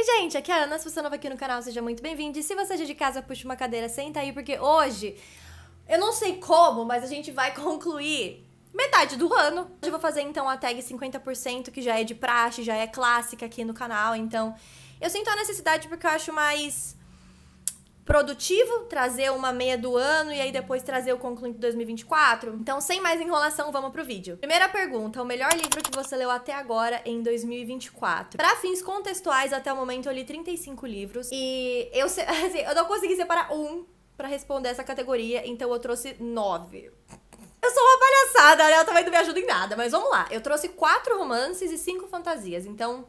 E, gente, aqui é a Ana, se você é nova aqui no canal, seja muito bem-vindo. E se você é de casa, puxa uma cadeira, senta aí, porque hoje, eu não sei como, mas a gente vai concluir metade do ano. Hoje eu vou fazer, então, a tag 50%, que já é de praxe, já é clássica aqui no canal, então... Eu sinto a necessidade porque eu acho mais produtivo, trazer uma meia do ano e aí depois trazer o concluído de 2024? Então, sem mais enrolação, vamos pro vídeo. Primeira pergunta, o melhor livro que você leu até agora em 2024? Para fins contextuais, até o momento eu li 35 livros e eu, assim, eu não consegui separar um para responder essa categoria, então eu trouxe nove. Eu sou uma palhaçada, né? também não me ajuda em nada, mas vamos lá. Eu trouxe quatro romances e cinco fantasias, então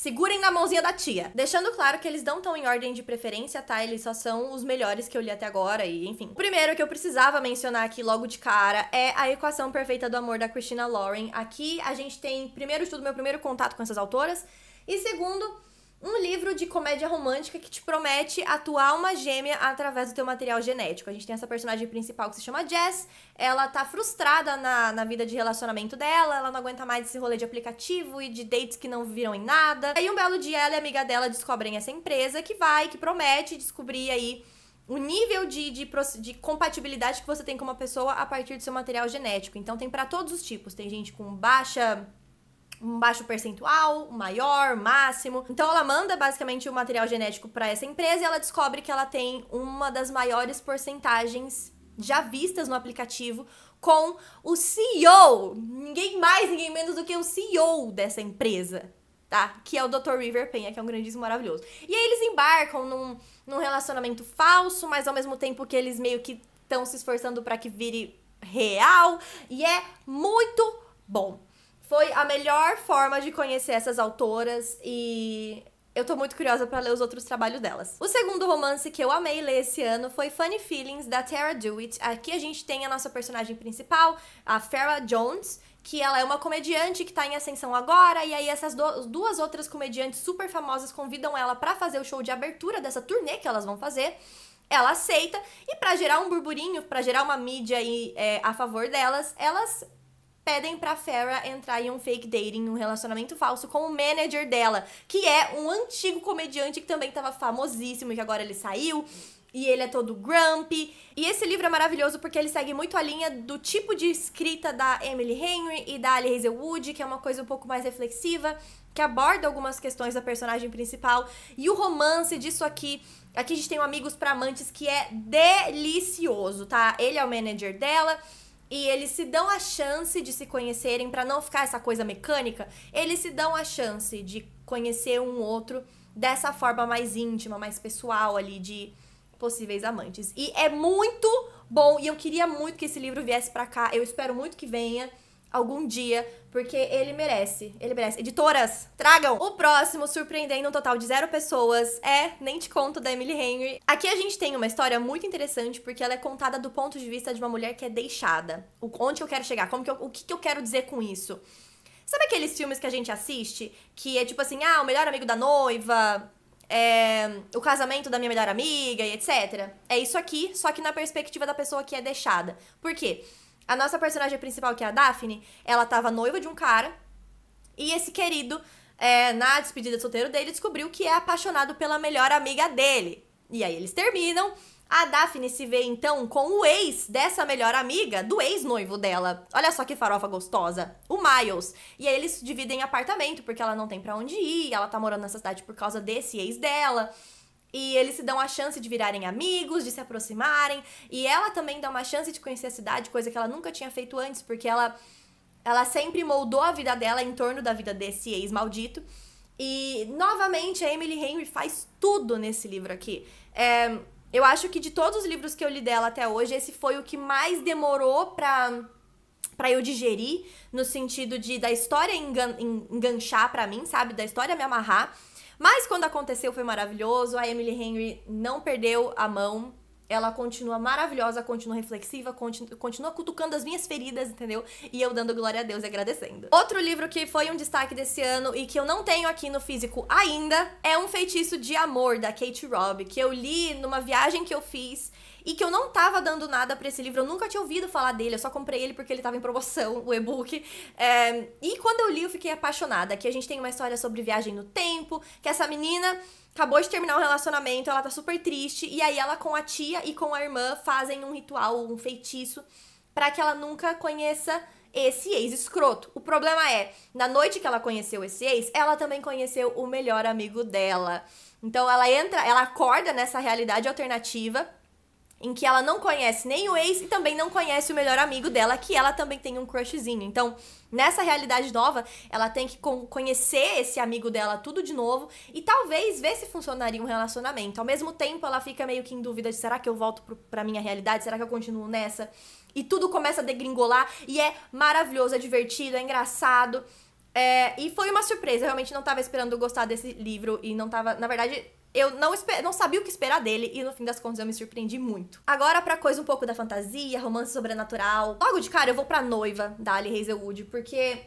Segurem na mãozinha da tia. Deixando claro que eles não estão em ordem de preferência, tá? Eles só são os melhores que eu li até agora e enfim. O primeiro que eu precisava mencionar aqui logo de cara é a equação perfeita do amor da Christina Lauren. Aqui a gente tem, primeiro de tudo, meu primeiro contato com essas autoras. E segundo, um livro de comédia romântica que te promete a tua alma gêmea através do teu material genético. A gente tem essa personagem principal que se chama Jess. Ela tá frustrada na, na vida de relacionamento dela, ela não aguenta mais esse rolê de aplicativo e de dates que não viram em nada. Aí um belo dia ela e a amiga dela descobrem essa empresa que vai, que promete descobrir aí o nível de, de, de, compatibilidade que você tem com uma pessoa a partir do seu material genético. Então tem para todos os tipos. Tem gente com baixa um baixo percentual, um maior, máximo. Então ela manda basicamente o material genético para essa empresa e ela descobre que ela tem uma das maiores porcentagens já vistas no aplicativo com o CEO, ninguém mais, ninguém menos do que o CEO dessa empresa, tá? Que é o Dr. River Penha, que é um grandíssimo maravilhoso. E aí eles embarcam num, num relacionamento falso, mas ao mesmo tempo que eles meio que estão se esforçando para que vire real e é muito bom. Foi a melhor forma de conhecer essas autoras e eu tô muito curiosa para ler os outros trabalhos delas. O segundo romance que eu amei ler esse ano foi Funny Feelings, da Tara DeWitt. Aqui a gente tem a nossa personagem principal, a Farrah Jones, que ela é uma comediante que tá em ascensão agora, e aí essas duas outras comediantes super famosas convidam ela para fazer o show de abertura dessa turnê que elas vão fazer. Ela aceita, e para gerar um burburinho, para gerar uma mídia aí, é, a favor delas, elas pedem pra Farah entrar em um fake dating, um relacionamento falso com o manager dela, que é um antigo comediante que também tava famosíssimo e que agora ele saiu. E ele é todo grumpy. E esse livro é maravilhoso porque ele segue muito a linha do tipo de escrita da Emily Henry e da Ali Wood, que é uma coisa um pouco mais reflexiva, que aborda algumas questões da personagem principal. E o romance disso aqui Aqui a gente tem um Amigos para Amantes que é delicioso, tá? Ele é o manager dela e eles se dão a chance de se conhecerem para não ficar essa coisa mecânica, eles se dão a chance de conhecer um outro dessa forma mais íntima, mais pessoal ali de possíveis amantes. E é muito bom e eu queria muito que esse livro viesse para cá. Eu espero muito que venha algum dia, porque ele merece. Ele merece. Editoras, tragam! O próximo, surpreendendo um total de zero pessoas, é Nem Te Conto, da Emily Henry. Aqui a gente tem uma história muito interessante, porque ela é contada do ponto de vista de uma mulher que é deixada. O, onde eu quero chegar? Como que eu, o que, que eu quero dizer com isso? Sabe aqueles filmes que a gente assiste, que é tipo assim, ah, o melhor amigo da noiva, é, o casamento da minha melhor amiga e etc. É isso aqui, só que na perspectiva da pessoa que é deixada. Por quê? Porque a nossa personagem principal, que é a Daphne, ela tava noiva de um cara. E esse querido, é, na despedida de solteiro dele, descobriu que é apaixonado pela melhor amiga dele. E aí eles terminam. A Daphne se vê então com o ex dessa melhor amiga, do ex-noivo dela. Olha só que farofa gostosa, o Miles. E aí eles dividem apartamento porque ela não tem para onde ir, ela tá morando nessa cidade por causa desse ex dela. E eles se dão a chance de virarem amigos, de se aproximarem. E ela também dá uma chance de conhecer a cidade, coisa que ela nunca tinha feito antes, porque ela, ela sempre moldou a vida dela em torno da vida desse ex-maldito. E, novamente, a Emily Henry faz tudo nesse livro aqui. É, eu acho que de todos os livros que eu li dela até hoje, esse foi o que mais demorou pra, pra eu digerir, no sentido de da história engan, enganchar pra mim, sabe? Da história me amarrar. Mas quando aconteceu foi maravilhoso, a Emily Henry não perdeu a mão ela continua maravilhosa, continua reflexiva, continu continua cutucando as minhas feridas, entendeu? E eu dando glória a Deus e agradecendo. Outro livro que foi um destaque desse ano e que eu não tenho aqui no físico ainda é Um Feitiço de Amor, da Kate Robb, que eu li numa viagem que eu fiz e que eu não tava dando nada para esse livro, eu nunca tinha ouvido falar dele, eu só comprei ele porque ele tava em promoção, o e-book. É... e quando eu li, eu fiquei apaixonada. Aqui a gente tem uma história sobre viagem no tempo, que essa menina acabou de terminar um relacionamento, ela tá super triste, e aí ela com a tia e com a irmã fazem um ritual, um feitiço, para que ela nunca conheça esse ex escroto. O problema é, na noite que ela conheceu esse ex, ela também conheceu o melhor amigo dela. Então ela entra, ela acorda nessa realidade alternativa em que ela não conhece nem o ex e também não conhece o melhor amigo dela, que ela também tem um crushzinho. Então, nessa realidade nova, ela tem que conhecer esse amigo dela tudo de novo e talvez ver se funcionaria um relacionamento. Ao mesmo tempo, ela fica meio que em dúvida de será que eu volto pro, pra minha realidade? Será que eu continuo nessa? E tudo começa a degringolar e é maravilhoso, é divertido, é engraçado. É, e foi uma surpresa, eu realmente não estava esperando gostar desse livro e não estava, na verdade, eu não, não sabia o que esperar dele e no fim das contas eu me surpreendi muito. Agora para coisa um pouco da fantasia, romance sobrenatural. Logo de cara eu vou para noiva da Ali Hazelwood porque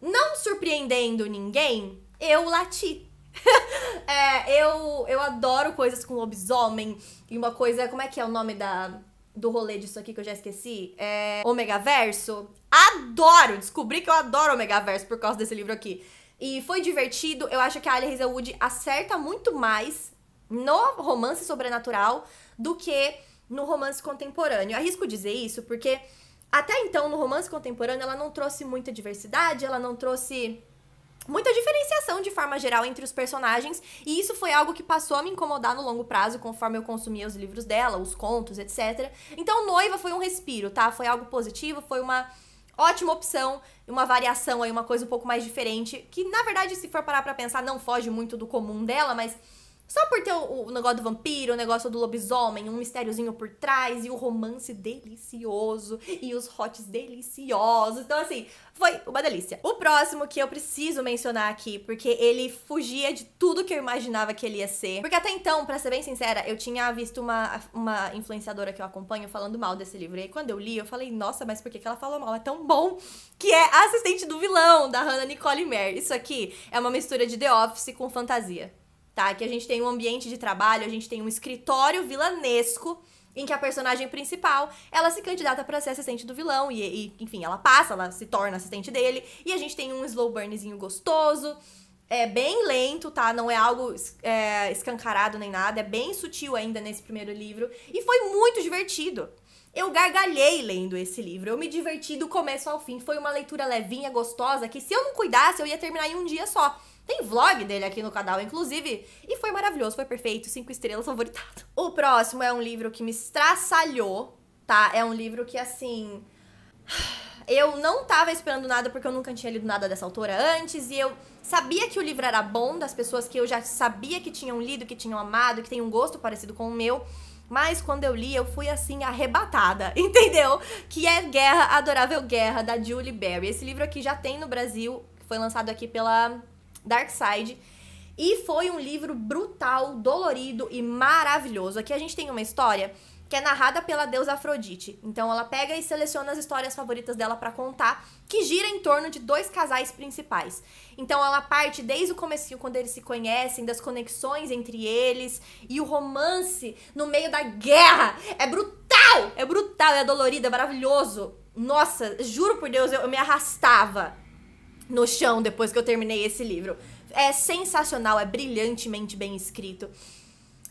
não surpreendendo ninguém, eu lati. é, eu eu adoro coisas com lobisomem e uma coisa, como é que é o nome da do rolê disso aqui que eu já esqueci, é Omega Verso. Adoro, descobri que eu adoro Omega Verso por causa desse livro aqui. E foi divertido. Eu acho que a Alice Wood acerta muito mais no romance sobrenatural do que no romance contemporâneo. Arrisco dizer isso porque até então no romance contemporâneo ela não trouxe muita diversidade, ela não trouxe muita diferenciação de forma geral entre os personagens, e isso foi algo que passou a me incomodar no longo prazo conforme eu consumia os livros dela, os contos, etc. Então Noiva foi um respiro, tá? Foi algo positivo, foi uma ótima opção, uma variação aí, uma coisa um pouco mais diferente, que na verdade, se for parar pra pensar, não foge muito do comum dela, mas só por ter o, o, negócio do vampiro, o negócio do lobisomem, um mistériozinho por trás, e o romance delicioso, e os hotes deliciosos. Então, assim, foi uma delícia. O próximo que eu preciso mencionar aqui, porque ele fugia de tudo que eu imaginava que ele ia ser. Porque até então, pra ser bem sincera, eu tinha visto uma, uma influenciadora que eu acompanho falando mal desse livro. E aí, quando eu li, eu falei, nossa, mas por que, que ela falou mal? É tão bom! Que é Assistente do Vilão, da Hannah Nicole Mer. Isso aqui é uma mistura de The Office com fantasia tá? Que a gente tem um ambiente de trabalho, a gente tem um escritório vilanesco em que a personagem principal, ela se candidata para ser assistente do vilão e, e, enfim, ela passa, ela se torna assistente dele e a gente tem um slow burnzinho gostoso. É bem lento, tá? Não é algo é, escancarado nem nada, é bem sutil ainda nesse primeiro livro e foi muito divertido. Eu gargalhei lendo esse livro, eu me diverti do começo ao fim. Foi uma leitura levinha, gostosa, que se eu não cuidasse, eu ia terminar em um dia só. Tem vlog dele aqui no canal, inclusive. E foi maravilhoso, foi perfeito. Cinco estrelas, favoritado. O próximo é um livro que me estraçalhou, tá? É um livro que, assim... Eu não tava esperando nada, porque eu nunca tinha lido nada dessa autora antes. E eu sabia que o livro era bom, das pessoas que eu já sabia que tinham lido, que tinham amado, que tem um gosto parecido com o meu. Mas quando eu li, eu fui assim, arrebatada, entendeu? Que é Guerra, Adorável Guerra, da Julie Berry. Esse livro aqui já tem no Brasil, foi lançado aqui pela Darkseid. E foi um livro brutal, dolorido e maravilhoso. Aqui a gente tem uma história que é narrada pela deusa Afrodite. Então ela pega e seleciona as histórias favoritas dela para contar, que gira em torno de dois casais principais. Então ela parte desde o começo quando eles se conhecem, das conexões entre eles e o romance no meio da guerra. É brutal, é brutal, é dolorido, é maravilhoso. Nossa, juro por Deus, eu, eu me arrastava no chão depois que eu terminei esse livro. É sensacional, é brilhantemente bem escrito.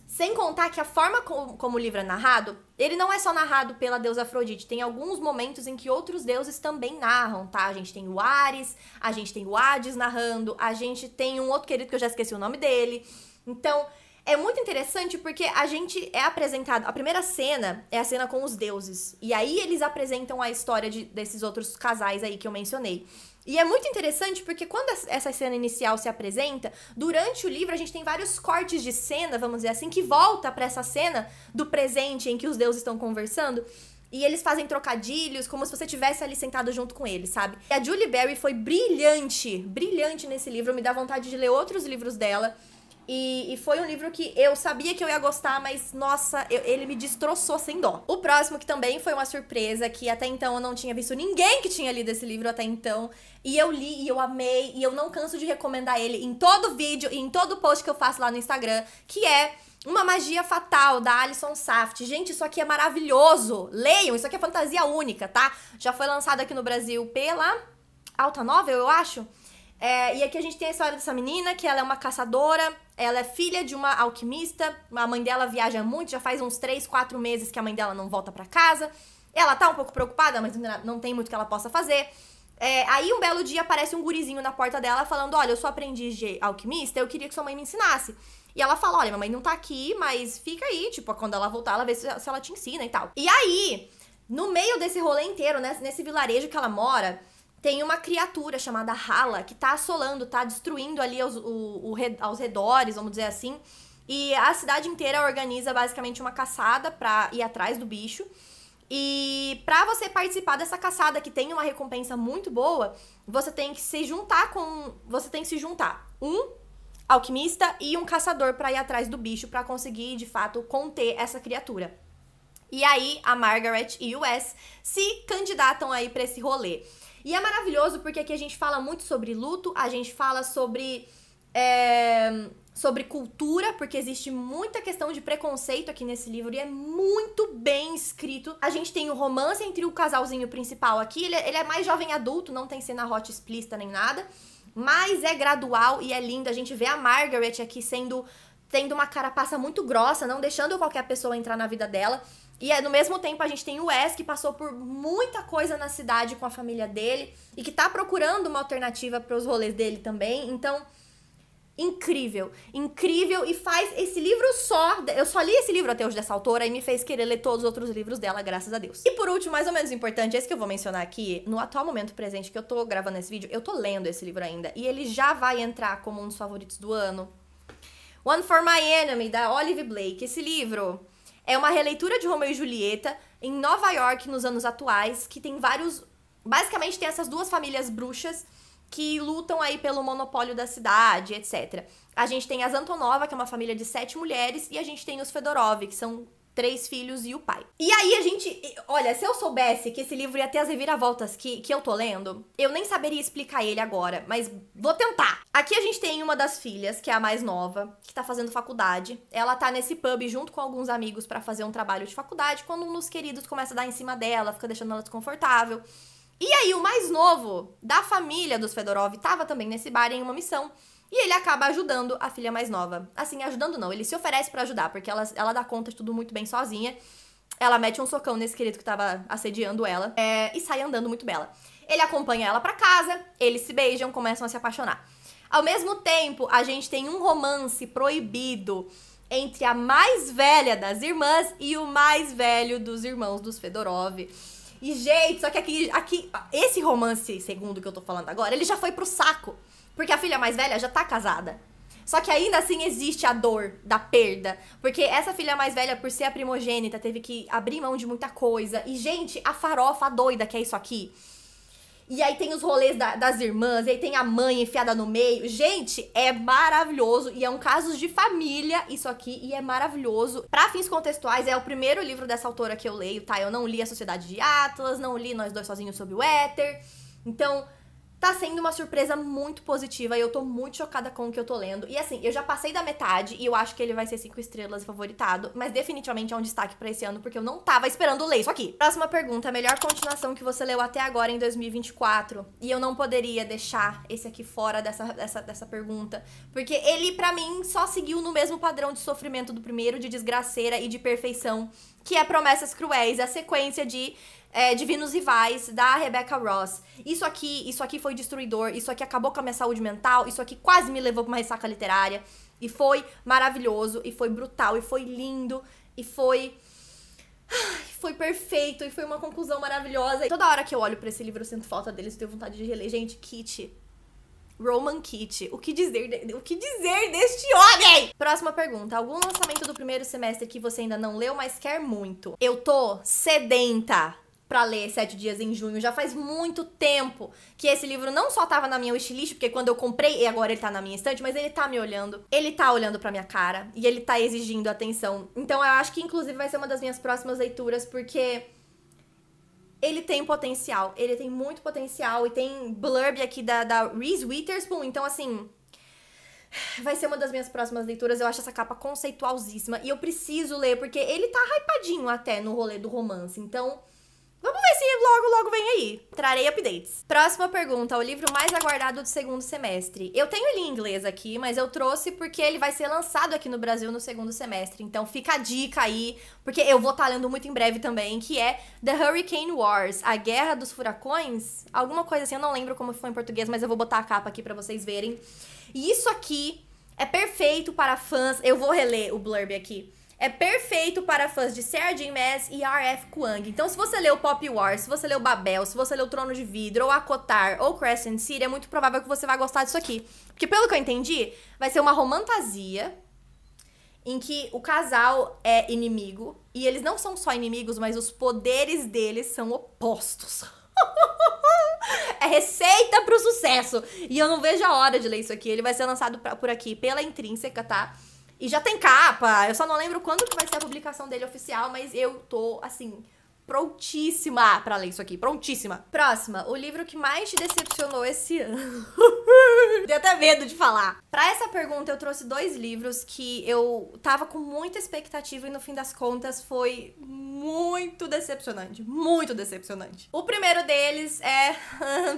Sem contar que a forma como, como o livro é narrado, ele não é só narrado pela deusa Afrodite. Tem alguns momentos em que outros deuses também narram, tá? A gente tem o Ares, a gente tem o Hades narrando, a gente tem um outro querido que eu já esqueci o nome dele. Então, é muito interessante porque a gente é apresentado. A primeira cena é a cena com os deuses. E aí eles apresentam a história de, desses outros casais aí que eu mencionei. E é muito interessante porque quando essa cena inicial se apresenta, durante o livro a gente tem vários cortes de cena, vamos dizer assim, que volta para essa cena do presente em que os deuses estão conversando. E eles fazem trocadilhos, como se você tivesse ali sentado junto com eles, sabe? E a Julie Berry foi brilhante, brilhante nesse livro. Me dá vontade de ler outros livros dela. E, e, foi um livro que eu sabia que eu ia gostar, mas nossa, eu, ele me destroçou sem dó. O próximo, que também foi uma surpresa, que até então eu não tinha visto ninguém que tinha lido esse livro até então. E eu li e eu amei, e eu não canso de recomendar ele em todo vídeo e em todo post que eu faço lá no Instagram, que é uma Magia Fatal, da Alison Saft. Gente, isso aqui é maravilhoso! Leiam, isso aqui é fantasia única, tá? Já foi lançado aqui no Brasil pela Alta Novel, eu acho. É, e aqui a gente tem a história dessa menina, que ela é uma caçadora, ela é filha de uma alquimista, a mãe dela viaja muito, já faz uns 3, 4 meses que a mãe dela não volta para casa. Ela tá um pouco preocupada, mas não tem muito que ela possa fazer. É, aí um belo dia aparece um gurizinho na porta dela falando: Olha, eu sou aprendiz de alquimista, eu queria que sua mãe me ensinasse. E ela fala: Olha, minha mãe não tá aqui, mas fica aí, tipo, quando ela voltar, ela vê se, ela te ensina e tal. E aí, no meio desse rolê inteiro, né, nesse vilarejo que ela mora, tem uma criatura chamada Hala que tá assolando, tá destruindo ali os o, o, aos redores, vamos dizer assim. E a cidade inteira organiza basicamente uma caçada pra ir atrás do bicho. E para você participar dessa caçada que tem uma recompensa muito boa, você tem que se juntar com, você tem que se juntar um alquimista e um caçador para ir atrás do bicho para conseguir de fato conter essa criatura. E aí a Margaret e o Wes se candidatam aí para esse rolê. E é maravilhoso porque aqui a gente fala muito sobre luto, a gente fala sobre. É, sobre cultura, porque existe muita questão de preconceito aqui nesse livro e é muito bem escrito. A gente tem o romance entre o casalzinho principal aqui, ele é, ele é mais jovem adulto, não tem cena hot explícita nem nada, mas é gradual e é lindo. A gente vê a Margaret aqui sendo tendo uma carapaça muito grossa, não deixando qualquer pessoa entrar na vida dela. E é, no mesmo tempo a gente tem o Wes, que passou por muita coisa na cidade com a família dele e que tá procurando uma alternativa para os rolês dele também. Então, incrível, incrível e faz esse livro só, eu só li esse livro até hoje dessa autora e me fez querer ler todos os outros livros dela, graças a Deus. E por último, mais ou menos importante, esse que eu vou mencionar aqui, no atual momento presente que eu tô gravando esse vídeo, eu tô lendo esse livro ainda e ele já vai entrar como um dos favoritos do ano. One for My Enemy da Olive Blake. Esse livro é uma releitura de Romeu e Julieta em Nova York nos anos atuais, que tem vários. Basicamente, tem essas duas famílias bruxas que lutam aí pelo monopólio da cidade, etc. A gente tem as Antonova, que é uma família de sete mulheres, e a gente tem os Fedorov, que são três filhos e o pai. E aí a gente, olha, se eu soubesse que esse livro ia ter as reviravoltas que, que eu tô lendo, eu nem saberia explicar ele agora, mas vou tentar. Aqui a gente tem uma das filhas, que é a mais nova, que tá fazendo faculdade. Ela tá nesse pub junto com alguns amigos para fazer um trabalho de faculdade, quando um dos queridos começa a dar em cima dela, fica deixando ela desconfortável. E aí o mais novo da família dos Fedorov tava também nesse bar em uma missão. E ele acaba ajudando a filha mais nova. Assim, ajudando não, ele se oferece para ajudar, porque ela, ela dá conta de tudo muito bem sozinha. Ela mete um socão nesse querido que tava assediando ela é, e sai andando muito bela. Ele acompanha ela para casa, eles se beijam, começam a se apaixonar. Ao mesmo tempo, a gente tem um romance proibido entre a mais velha das irmãs e o mais velho dos irmãos dos Fedorov. E, gente, só que aqui, aqui esse romance, segundo que eu tô falando agora, ele já foi pro saco. Porque a filha mais velha já tá casada. Só que ainda assim existe a dor da perda. Porque essa filha mais velha, por ser a primogênita, teve que abrir mão de muita coisa. E, gente, a farofa a doida que é isso aqui. E aí tem os rolês da, das irmãs, e aí tem a mãe enfiada no meio. Gente, é maravilhoso. E é um caso de família isso aqui, e é maravilhoso. Pra fins contextuais, é o primeiro livro dessa autora que eu leio, tá? Eu não li A Sociedade de Atlas, não li Nós Dois Sozinhos Sob o Éter. Então, tá sendo uma surpresa muito positiva e eu tô muito chocada com o que eu tô lendo. E assim, eu já passei da metade e eu acho que ele vai ser cinco estrelas favoritado, mas definitivamente é um destaque para esse ano porque eu não tava esperando ler isso aqui. Próxima pergunta, melhor continuação que você leu até agora em 2024. E eu não poderia deixar esse aqui fora dessa, dessa, dessa pergunta, porque ele para mim só seguiu no mesmo padrão de sofrimento do primeiro, de desgraceira e de perfeição, que é Promessas Cruéis, a sequência de é, Divinos Rivais, da Rebecca Ross. Isso aqui, isso aqui foi destruidor, isso aqui acabou com a minha saúde mental, isso aqui quase me levou pra uma ressaca literária. E foi maravilhoso, e foi brutal, e foi lindo, e foi. Ai, foi perfeito, e foi uma conclusão maravilhosa. E toda hora que eu olho para esse livro, eu sinto falta deles, eu tenho vontade de reler. Gente, Kitty. Roman Kitty. O que dizer, de... o que dizer deste homem? Próxima pergunta. Algum lançamento do primeiro semestre que você ainda não leu, mas quer muito? Eu tô sedenta para ler Sete Dias em Junho. Já faz muito tempo que esse livro não só tava na minha wishlist, porque quando eu comprei e agora ele tá na minha estante, mas ele tá me olhando. Ele tá olhando pra minha cara e ele tá exigindo atenção. Então eu acho que inclusive vai ser uma das minhas próximas leituras, porque ele tem potencial. Ele tem muito potencial. E tem blurb aqui da, da Reese Witherspoon. Então, assim. Vai ser uma das minhas próximas leituras. Eu acho essa capa conceitualzíssima. E eu preciso ler, porque ele tá hypadinho até no rolê do romance. Então, Vamos ver se logo, logo vem aí. Trarei updates. Próxima pergunta, o livro mais aguardado do segundo semestre. Eu tenho ele em inglês aqui, mas eu trouxe porque ele vai ser lançado aqui no Brasil no segundo semestre. Então fica a dica aí, porque eu vou estar tá lendo muito em breve também, que é The Hurricane Wars, a Guerra dos Furacões. Alguma coisa assim, eu não lembro como foi em português, mas eu vou botar a capa aqui para vocês verem. E isso aqui é perfeito para fãs. Eu vou reler o blurb aqui é perfeito para fãs de Sergin Mess e R.F. Kuang. Então, se você leu Pop Wars, se você leu Babel, se você leu Trono de Vidro, ou Akotar, ou Crescent City, é muito provável que você vai gostar disso aqui. Porque, pelo que eu entendi, vai ser uma romantasia em que o casal é inimigo. E eles não são só inimigos, mas os poderes deles são opostos. é receita pro sucesso! E eu não vejo a hora de ler isso aqui. Ele vai ser lançado pra, por aqui pela Intrínseca, tá? E já tem capa. Eu só não lembro quando que vai ser a publicação dele oficial, mas eu tô, assim, prontíssima para ler isso aqui, prontíssima. Próxima, o livro que mais te decepcionou esse ano. Deu até medo de falar. Para essa pergunta eu trouxe dois livros que eu tava com muita expectativa e no fim das contas foi muito decepcionante, muito decepcionante. O primeiro deles é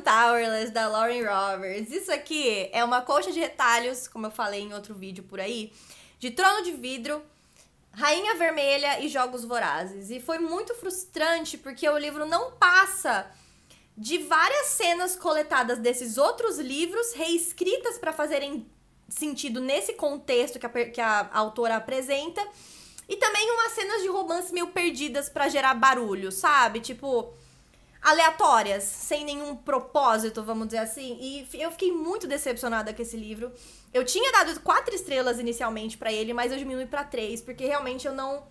Towerless da Lauren Roberts. Isso aqui é uma colcha de retalhos, como eu falei em outro vídeo por aí de Trono de Vidro, Rainha Vermelha e Jogos Vorazes. E foi muito frustrante porque o livro não passa de várias cenas coletadas desses outros livros, reescritas para fazerem sentido nesse contexto que a, que a autora apresenta. E também umas cenas de romance meio perdidas para gerar barulho, sabe? Tipo, aleatórias, sem nenhum propósito, vamos dizer assim. E eu fiquei muito decepcionada com esse livro. Eu tinha dado quatro estrelas inicialmente para ele, mas eu diminui para três, porque realmente eu não.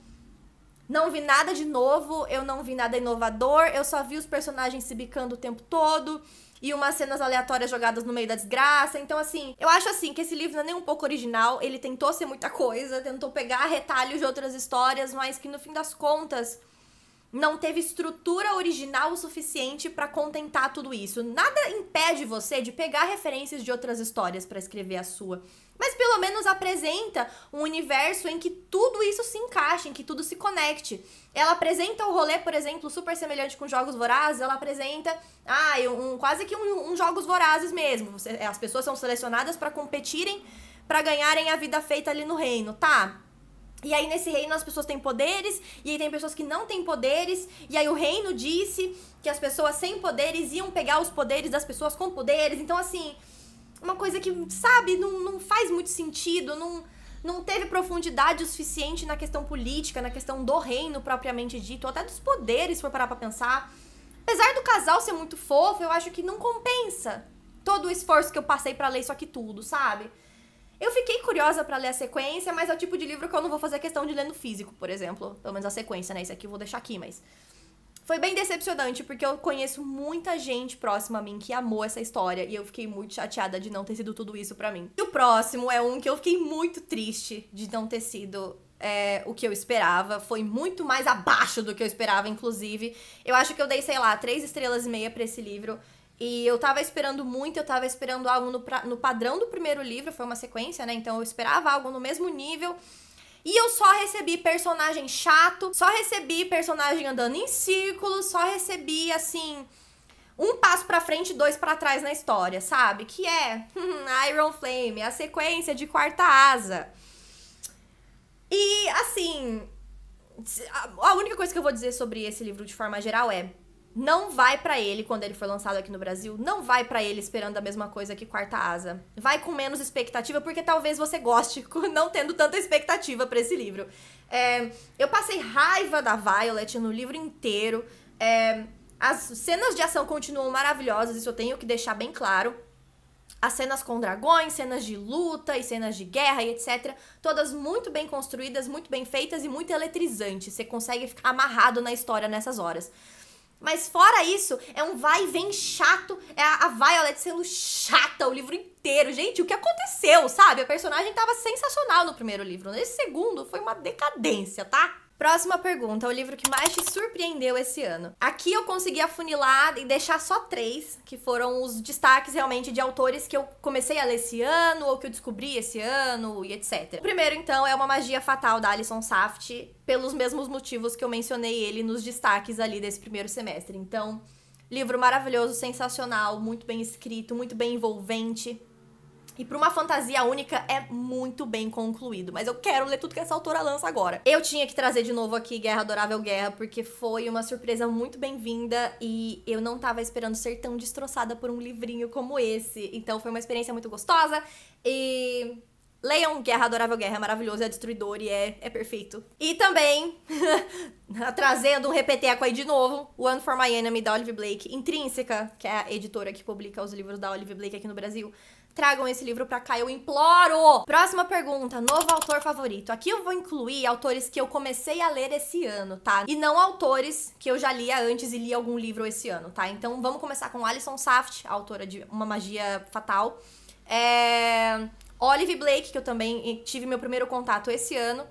Não vi nada de novo, eu não vi nada inovador, eu só vi os personagens se bicando o tempo todo e umas cenas aleatórias jogadas no meio da desgraça. Então, assim, eu acho assim que esse livro não é nem um pouco original, ele tentou ser muita coisa, tentou pegar retalhos de outras histórias, mas que no fim das contas não teve estrutura original o suficiente para contentar tudo isso. Nada impede você de pegar referências de outras histórias para escrever a sua. Mas pelo menos apresenta um universo em que tudo isso se encaixa, em que tudo se conecte. Ela apresenta o rolê, por exemplo, super semelhante com Jogos Vorazes, ela apresenta ah, um, quase que um, um Jogos Vorazes mesmo. As pessoas são selecionadas para competirem, para ganharem a vida feita ali no reino. Tá, e aí nesse reino as pessoas têm poderes, e aí tem pessoas que não têm poderes, e aí o reino disse que as pessoas sem poderes iam pegar os poderes das pessoas com poderes. Então assim, uma coisa que, sabe, não, não faz muito sentido, não não teve profundidade o suficiente na questão política, na questão do reino propriamente dito, ou até dos poderes, se for parar pra pensar. Apesar do casal ser muito fofo, eu acho que não compensa todo o esforço que eu passei para ler isso aqui tudo, sabe? Eu fiquei curiosa para ler a sequência, mas é o tipo de livro que eu não vou fazer questão de ler no físico, por exemplo. Pelo menos a sequência, né? Isso aqui eu vou deixar aqui, mas. Foi bem decepcionante, porque eu conheço muita gente próxima a mim que amou essa história e eu fiquei muito chateada de não ter sido tudo isso para mim. E o próximo é um que eu fiquei muito triste de não ter sido é, o que eu esperava. Foi muito mais abaixo do que eu esperava, inclusive. Eu acho que eu dei, sei lá, três estrelas e meia pra esse livro. E eu tava esperando muito, eu tava esperando algo no, pra, no padrão do primeiro livro, foi uma sequência, né? Então eu esperava algo no mesmo nível. E eu só recebi personagem chato, só recebi personagem andando em círculos, só recebi assim um passo para frente e dois para trás na história, sabe? Que é Iron Flame, a sequência de Quarta Asa. E assim, a única coisa que eu vou dizer sobre esse livro de forma geral é não vai para ele quando ele foi lançado aqui no Brasil, não vai para ele esperando a mesma coisa que Quarta Asa. Vai com menos expectativa porque talvez você goste não tendo tanta expectativa para esse livro. É, eu passei raiva da Violet no livro inteiro. É, as cenas de ação continuam maravilhosas, isso eu tenho que deixar bem claro. As cenas com dragões, cenas de luta e cenas de guerra e etc. Todas muito bem construídas, muito bem feitas e muito eletrizantes. Você consegue ficar amarrado na história nessas horas. Mas fora isso, é um vai e vem chato. É a Violet sendo chata o livro inteiro. Gente, o que aconteceu, sabe? A personagem tava sensacional no primeiro livro. Nesse segundo, foi uma decadência, tá? Próxima pergunta, o livro que mais te surpreendeu esse ano. Aqui eu consegui afunilar e deixar só três, que foram os destaques realmente de autores que eu comecei a ler esse ano, ou que eu descobri esse ano, e etc. O primeiro, então, é Uma Magia Fatal, da Alison Saft, pelos mesmos motivos que eu mencionei ele nos destaques ali desse primeiro semestre. Então, livro maravilhoso, sensacional, muito bem escrito, muito bem envolvente, e para uma fantasia única é muito bem concluído. Mas eu quero ler tudo que essa autora lança agora. Eu tinha que trazer de novo aqui Guerra Adorável Guerra, porque foi uma surpresa muito bem-vinda e eu não tava esperando ser tão destroçada por um livrinho como esse. Então foi uma experiência muito gostosa e. Leiam Guerra Adorável Guerra, é maravilhoso, é destruidor e é, é perfeito. E também, trazendo um repeteco aí de novo, One for My Enemy, da Olive Blake, Intrínseca, que é a editora que publica os livros da Olive Blake aqui no Brasil. Tragam esse livro pra cá, eu imploro! Próxima pergunta, novo autor favorito. Aqui eu vou incluir autores que eu comecei a ler esse ano, tá? E não autores que eu já lia antes e li algum livro esse ano, tá? Então vamos começar com Alison Saft, autora de Uma Magia Fatal. É... Olive Blake, que eu também tive meu primeiro contato esse ano.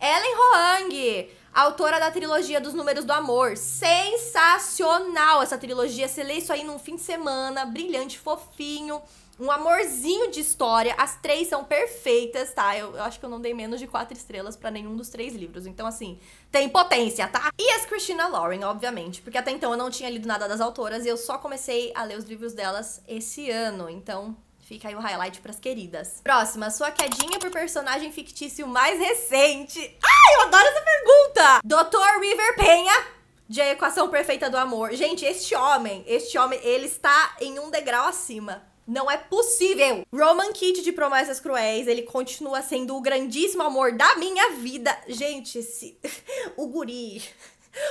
Ellen Hoang, autora da trilogia dos Números do Amor. Sensacional essa trilogia. Você lê isso aí num fim de semana, brilhante, fofinho. Um amorzinho de história. As três são perfeitas, tá? Eu, eu acho que eu não dei menos de quatro estrelas para nenhum dos três livros. Então, assim, tem potência, tá? E as Christina Lauren, obviamente, porque até então eu não tinha lido nada das autoras e eu só comecei a ler os livros delas esse ano. Então, Fica aí o highlight pras queridas. Próxima, sua quedinha por personagem fictício mais recente. Ai, eu adoro essa pergunta! Dr. River Penha, de A Equação Perfeita do Amor. Gente, este homem, este homem, ele está em um degrau acima não é possível! Roman Kid de Promessas Cruéis, ele continua sendo o grandíssimo amor da minha vida. Gente, o guri...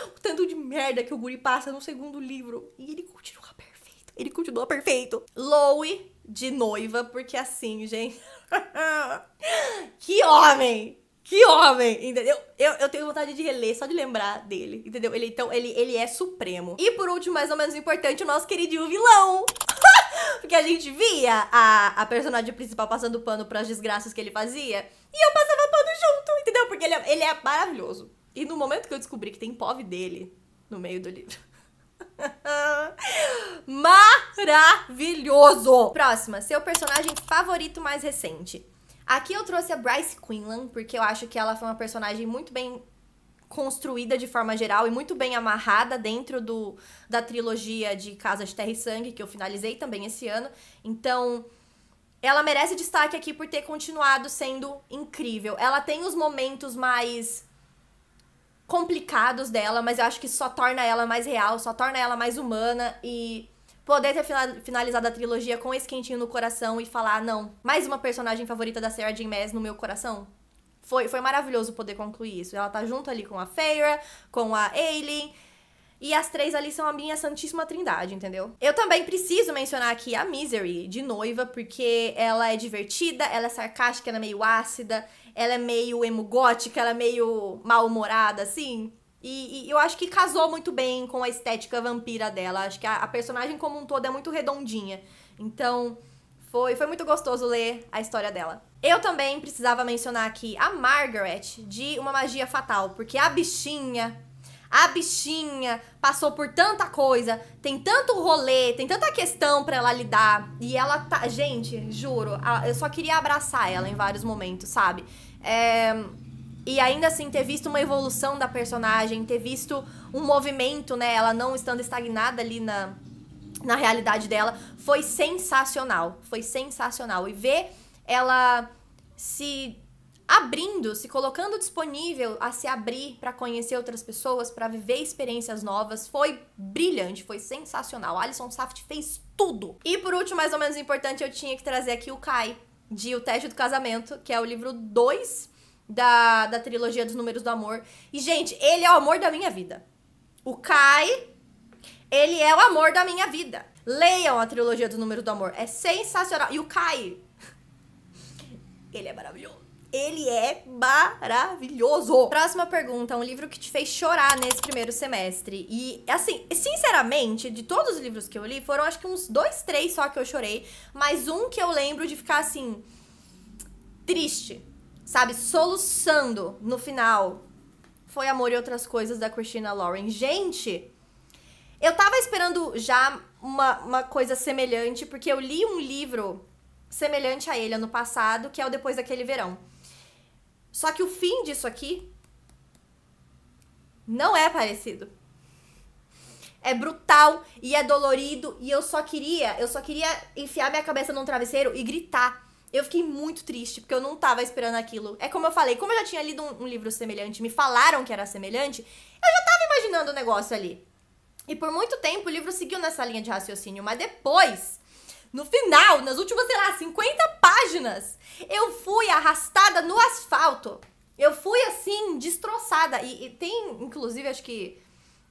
O tanto de merda que o guri passa no segundo livro. E ele continua perfeito. Ele continua perfeito. Lowe de noiva, porque assim, gente... que homem! Que homem, entendeu? Eu, eu tenho vontade de reler só de lembrar dele, entendeu? Ele, então, ele, ele é supremo. E por último, mais ou menos importante, o nosso queridinho vilão. Porque a gente via a, a personagem principal passando pano para as desgraças que ele fazia. E eu passava pano junto, entendeu? Porque ele é, ele é maravilhoso. E no momento que eu descobri que tem POV dele no meio do livro. Maravilhoso! Próxima, seu personagem favorito mais recente. Aqui eu trouxe a Bryce Quinlan, porque eu acho que ela foi uma personagem muito bem construída de forma geral e muito bem amarrada dentro do, da trilogia de Casa de Terra e Sangue, que eu finalizei também esse ano. Então, ela merece destaque aqui por ter continuado sendo incrível. Ela tem os momentos mais complicados dela, mas eu acho que só torna ela mais real, só torna ela mais humana e poder ter finalizado a trilogia com esse quentinho no coração e falar, não, mais uma personagem favorita da Sarah J. Maas no meu coração, foi, foi maravilhoso poder concluir isso. Ela tá junto ali com a Feyre, com a Aileen. E as três ali são a minha Santíssima Trindade, entendeu? Eu também preciso mencionar aqui a Misery de noiva, porque ela é divertida, ela é sarcástica, ela é meio ácida, ela é meio emogótica, ela é meio mal-humorada, assim. E, e, eu acho que casou muito bem com a estética vampira dela. Acho que a, a personagem como um todo é muito redondinha. Então, foi, foi muito gostoso ler a história dela. Eu também precisava mencionar aqui a Margaret de Uma Magia Fatal, porque a bichinha, a bichinha passou por tanta coisa, tem tanto rolê, tem tanta questão para ela lidar, e ela tá, gente, juro, eu só queria abraçar ela em vários momentos, sabe? É... E ainda assim, ter visto uma evolução da personagem, ter visto um movimento, né? Ela não estando estagnada ali na, na realidade dela foi sensacional. Foi sensacional. E ver ela se abrindo, se colocando disponível a se abrir para conhecer outras pessoas, para viver experiências novas, foi brilhante, foi sensacional. Alison Saft fez tudo. E por último, mais ou menos importante, eu tinha que trazer aqui o Kai, de O Teste do Casamento, que é o livro 2 da, da trilogia dos Números do Amor. E, gente, ele é o amor da minha vida. O Kai ele é o amor da minha vida. Leiam a trilogia do Número do Amor. É sensacional. E o Kai. Ele é maravilhoso. Ele é maravilhoso. Próxima pergunta, um livro que te fez chorar nesse primeiro semestre. E, assim, sinceramente, de todos os livros que eu li, foram acho que uns dois, três só que eu chorei. Mas um que eu lembro de ficar, assim, triste, sabe? Soluçando no final. Foi Amor e Outras Coisas, da Christina Lauren. Gente, eu tava esperando já uma, uma coisa semelhante, porque eu li um livro semelhante a ele ano passado, que é o Depois daquele Verão. Só que o fim disso aqui não é parecido. É brutal e é dolorido e eu só queria, eu só queria enfiar minha cabeça num travesseiro e gritar. Eu fiquei muito triste porque eu não tava esperando aquilo. É como eu falei, como eu já tinha lido um, um livro semelhante, me falaram que era semelhante, eu já tava imaginando o um negócio ali. E por muito tempo o livro seguiu nessa linha de raciocínio, mas depois, no final, nas últimas, sei lá, 50 páginas, eu fui arrastada no asfalto. Eu fui assim, destroçada. E, e tem, inclusive, acho que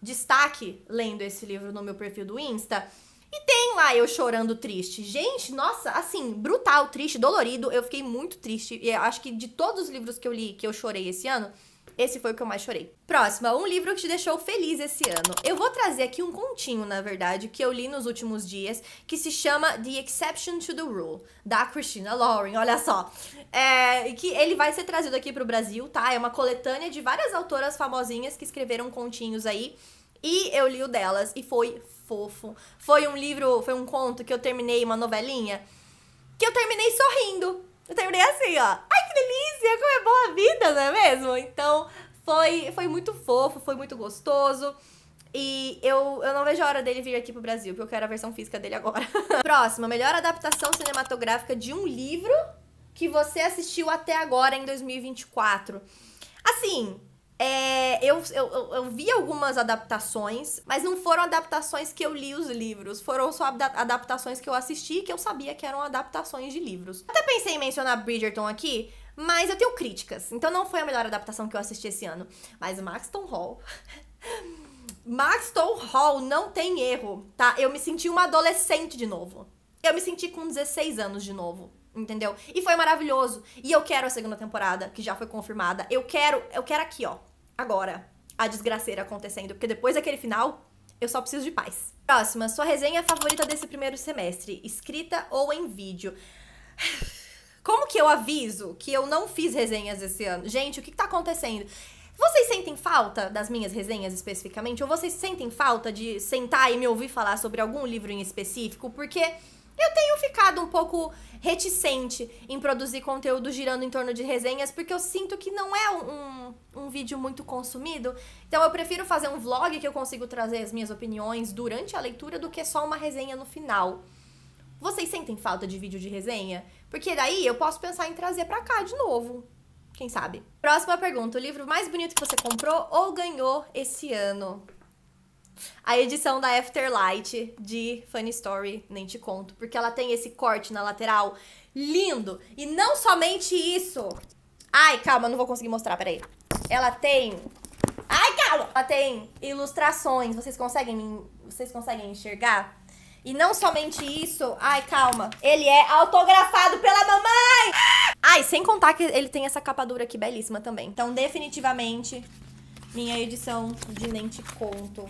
destaque lendo esse livro no meu perfil do Insta. E tem lá eu chorando triste. Gente, nossa, assim, brutal, triste, dolorido. Eu fiquei muito triste. E acho que de todos os livros que eu li que eu chorei esse ano, esse foi o que eu mais chorei. Próxima, um livro que te deixou feliz esse ano. Eu vou trazer aqui um continho, na verdade, que eu li nos últimos dias, que se chama The Exception to the Rule, da Christina Lauren, olha só. É, que ele vai ser trazido aqui pro Brasil, tá? É uma coletânea de várias autoras famosinhas que escreveram continhos aí. E eu li o delas e foi fofo. Foi um livro, foi um conto que eu terminei, uma novelinha, que eu terminei sorrindo. Eu terminei assim, ó. Ai, que delícia! Como é boa a vida, não é mesmo? Então, foi, foi muito fofo, foi muito gostoso. E eu, eu não vejo a hora dele vir aqui pro Brasil, porque eu quero a versão física dele agora. Próxima, melhor adaptação cinematográfica de um livro que você assistiu até agora em 2024. Assim, é, eu, eu, eu vi algumas adaptações, mas não foram adaptações que eu li os livros, foram só adaptações que eu assisti que eu sabia que eram adaptações de livros. Até pensei em mencionar Bridgerton aqui, mas eu tenho críticas, então não foi a melhor adaptação que eu assisti esse ano. Mas Maxton Hall. Maxton Hall não tem erro, tá? Eu me senti uma adolescente de novo. Eu me senti com 16 anos de novo. Entendeu? E foi maravilhoso. E eu quero a segunda temporada, que já foi confirmada. Eu quero, eu quero aqui, ó. Agora, a desgraceira acontecendo. Porque depois daquele final, eu só preciso de paz. Próxima, sua resenha favorita desse primeiro semestre, escrita ou em vídeo. Como que eu aviso que eu não fiz resenhas esse ano? Gente, o que, que tá acontecendo? Vocês sentem falta das minhas resenhas especificamente? Ou vocês sentem falta de sentar e me ouvir falar sobre algum livro em específico? Porque eu tenho ficado um pouco reticente em produzir conteúdo girando em torno de resenhas, porque eu sinto que não é um, um vídeo muito consumido. Então eu prefiro fazer um vlog que eu consigo trazer as minhas opiniões durante a leitura do que só uma resenha no final. Vocês sentem falta de vídeo de resenha? Porque daí eu posso pensar em trazer pra cá de novo. Quem sabe? Próxima pergunta: o livro mais bonito que você comprou ou ganhou esse ano? a edição da Afterlight de Funny Story, nem te conto, porque ela tem esse corte na lateral lindo. E não somente isso. Ai, calma, não vou conseguir mostrar, peraí. Ela tem Ai, calma! Ela tem ilustrações, vocês conseguem, vocês conseguem enxergar? E não somente isso, ai, calma, ele é autografado pela mamãe! Ai, sem contar que ele tem essa capa dura aqui belíssima também. Então, definitivamente, minha edição de Nem Te Conto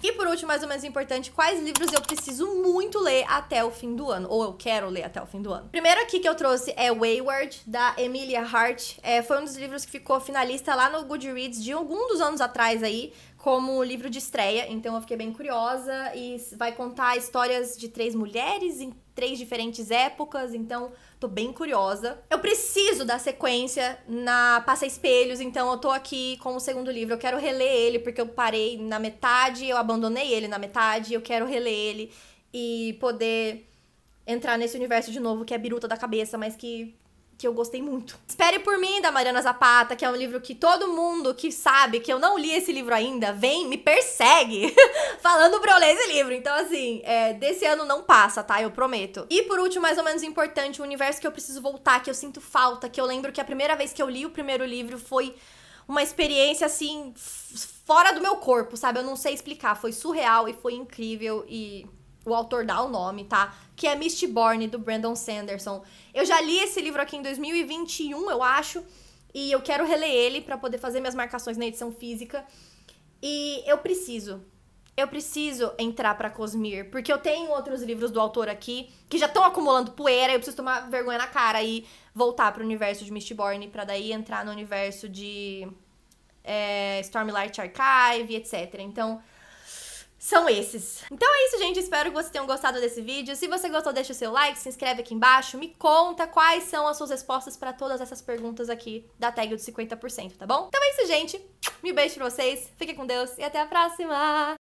e por último, mais ou menos importante, quais livros eu preciso muito ler até o fim do ano, ou eu quero ler até o fim do ano. Primeiro aqui que eu trouxe é Wayward, da Emilia Hart. É, foi um dos livros que ficou finalista lá no Goodreads de algum dos anos atrás aí, como livro de estreia, então eu fiquei bem curiosa e vai contar histórias de três mulheres em três diferentes épocas, então Tô bem curiosa. Eu preciso da sequência na Passa Espelhos, então eu tô aqui com o segundo livro. Eu quero reler ele, porque eu parei na metade, eu abandonei ele na metade, eu quero reler ele e poder entrar nesse universo de novo que é biruta da cabeça, mas que que eu gostei muito. Espere por mim, da Mariana Zapata, que é um livro que todo mundo que sabe que eu não li esse livro ainda, vem, me persegue falando pra eu ler esse livro. Então, assim, é, desse ano não passa, tá? Eu prometo. E por último, mais ou menos importante, o universo que eu preciso voltar, que eu sinto falta, que eu lembro que a primeira vez que eu li o primeiro livro foi uma experiência assim fora do meu corpo, sabe? Eu não sei explicar, foi surreal e foi incrível e o autor dá o nome, tá? Que é Mistborn, do Brandon Sanderson. Eu já li esse livro aqui em 2021, eu acho, e eu quero reler ele para poder fazer minhas marcações na edição física. E eu preciso, eu preciso entrar para Cosmir, porque eu tenho outros livros do autor aqui que já estão acumulando poeira, eu preciso tomar vergonha na cara e voltar para o universo de Mistborn para daí entrar no universo de é, Stormlight Archive, etc. Então, são esses. Então é isso, gente. Espero que vocês tenham gostado desse vídeo. Se você gostou, deixa o seu like, se inscreve aqui embaixo, me conta quais são as suas respostas para todas essas perguntas aqui da tag dos 50%, tá bom? Então é isso, gente. me beijo pra vocês, fiquem com Deus e até a próxima!